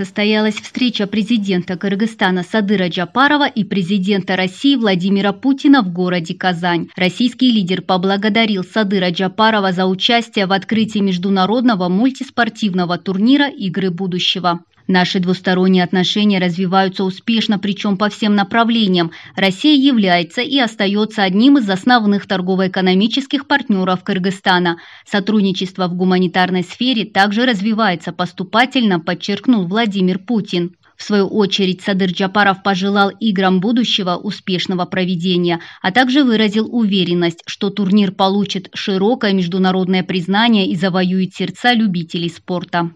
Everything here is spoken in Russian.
состоялась встреча президента Кыргызстана Садыра Джапарова и президента России Владимира Путина в городе Казань. Российский лидер поблагодарил Садыра Джапарова за участие в открытии международного мультиспортивного турнира «Игры будущего». Наши двусторонние отношения развиваются успешно, причем по всем направлениям. Россия является и остается одним из основных торгово-экономических партнеров Кыргызстана. Сотрудничество в гуманитарной сфере также развивается поступательно, подчеркнул Владимир Путин. В свою очередь Садыр Джапаров пожелал играм будущего успешного проведения, а также выразил уверенность, что турнир получит широкое международное признание и завоюет сердца любителей спорта.